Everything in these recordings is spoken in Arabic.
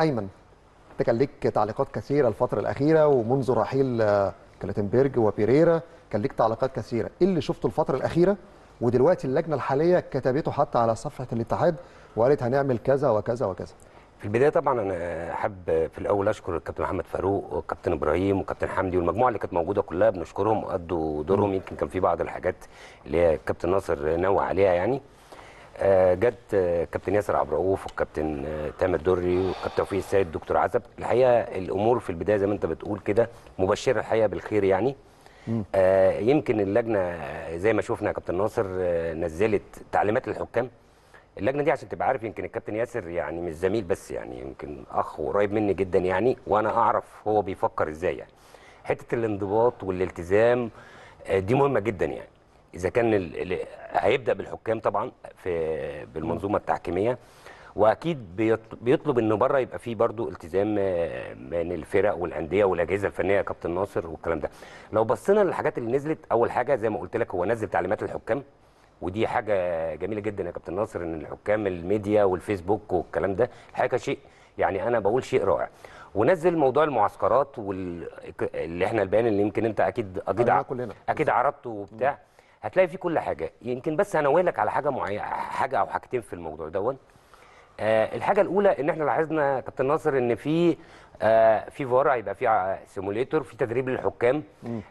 أيمن أنت كان ليك تعليقات كثيرة الفترة الأخيرة ومنذ رحيل آه، كلاتنبرج وبيريرا كان ليك تعليقات كثيرة إيه اللي شفته الفترة الأخيرة ودلوقتي اللجنة الحالية كتبته حتى على صفحة الاتحاد وقالت هنعمل كذا وكذا وكذا في البدايه طبعا انا احب في الاول اشكر الكابتن محمد فاروق والكابتن ابراهيم والكابتن حمدي والمجموعه اللي كانت موجوده كلها بنشكرهم ادوا دورهم يمكن كان في بعض الحاجات اللي هي الكابتن ناصر نوى عليها يعني آه، جت آه، كابتن ياسر عبد الرؤوف والكابتن آه، تامر دري والكابتن توفيق السيد دكتور عزب الحقيقه الامور في البدايه زي ما انت بتقول كده مبشره الحقيقه بالخير يعني آه يمكن اللجنه زي ما شفنا يا كابتن ناصر نزلت تعليمات للحكام اللجنه دي عشان تبقى عارف يمكن الكابتن ياسر يعني مش زميل بس يعني يمكن اخ وقريب مني جدا يعني وانا اعرف هو بيفكر ازاي يعني حته الانضباط والالتزام دي مهمه جدا يعني اذا كان هيبدا بالحكام طبعا في بالمنظومه التحكيميه واكيد بيطلب انه بره يبقى فيه برضو التزام آه، من الفرق والانديه والاجهزه الفنيه يا كابتن ناصر والكلام ده لو بصينا للحاجات اللي نزلت اول حاجه زي ما قلت لك هو نزل تعليمات الحكام ودي حاجه جميله جدا يا كابتن ناصر ان الحكام الميديا والفيسبوك والكلام ده الحقيقه شيء يعني انا بقول شيء رائع ونزل موضوع المعسكرات وال... احنا البيان اللي يمكن انت اكيد اكيد اكيد عرضته وبتاع هتلاقي فيه كل حاجه يمكن بس هنوه لك على حاجه معينه حاجه او حاجتين في الموضوع دون آه الحاجه الاولى ان احنا لاحظنا كابتن ناصر ان في آه في فار هيبقى في سيموليتور في تدريب للحكام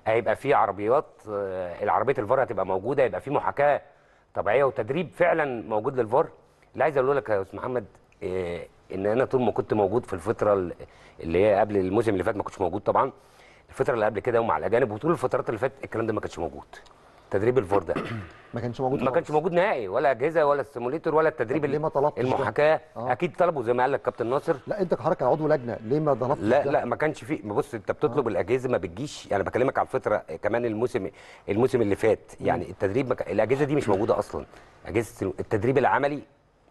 هيبقى في عربيات آه العربيه الفار هتبقى موجوده هيبقى في محاكاه طبيعيه وتدريب فعلا موجود للفار اللي عايز اقول لك يا استاذ محمد آه ان انا طول ما كنت موجود في الفتره اللي هي قبل الموسم اللي فات ما كنتش موجود طبعا الفتره اللي قبل كده ومع الاجانب وطول الفترات اللي فاتت الكلام ده ما كانش موجود تدريب الفور ده ما كانش موجود ما كانش موجود نهائي ولا اجهزه ولا السيموليتور ولا التدريب ليه ما طلبتش المحاكاه آه. اكيد طلبوا زي ما قال لك كابتن ناصر لا انت كحركة عضو لجنه ليه ما طلبتش لا لا ما كانش في بص انت بتطلب آه. الاجهزه ما بتجيش انا يعني بكلمك على الفتره آه، كمان الموسم الموسم اللي فات يعني م. التدريب مك... الاجهزه دي مش موجوده اصلا اجهزه التدريب العملي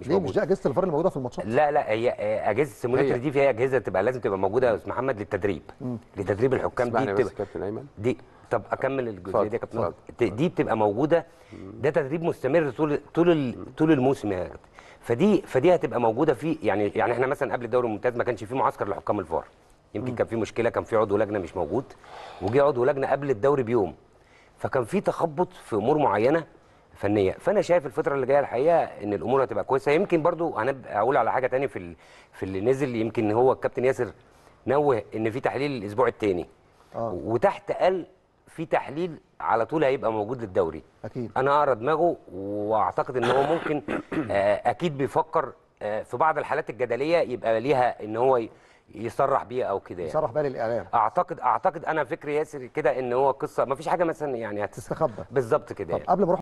مش ليه موجود. مش دي اجهزه الفار اللي موجوده في الماتشات لا لا هي آه، اجهزه السيموليتر دي فيها اجهزه تبقى لازم تبقى موجوده يا استاذ محمد للتدريب م. لتدريب الحكام دي بس كابتن ايمن دي طب اكمل الجزئيه دي يا كابتن دي بتبقى موجوده ده تدريب مستمر طول طول طول الموسم يا كابتن فدي فدي هتبقى موجوده في يعني يعني احنا مثلا قبل الدوري الممتاز ما كانش في معسكر لحكام الفار يمكن كان في مشكله كان في عضو لجنه مش موجود وجي عضو لجنه قبل الدوري بيوم فكان في تخبط في امور معينه فنيه فانا شايف الفتره اللي جايه الحقيقه ان الامور هتبقى كويسه يمكن برضو انا اقول على حاجه ثانيه في في اللي نزل يمكن هو الكابتن ياسر نوه ان في تحليل الاسبوع الثاني آه. وتحت قال في تحليل على طول هيبقى موجود للدوري اكيد انا اقرا دماغه واعتقد ان هو ممكن آه، اكيد بيفكر آه، في بعض الحالات الجدليه يبقى ليها ان هو يصرح بيها او كده يعني يصرح بيها للاعلام اعتقد اعتقد انا فكري ياسر كده ان هو قصه ما فيش حاجه مثلا يعني هتستخبى بالظبط كده يعني. قبل ما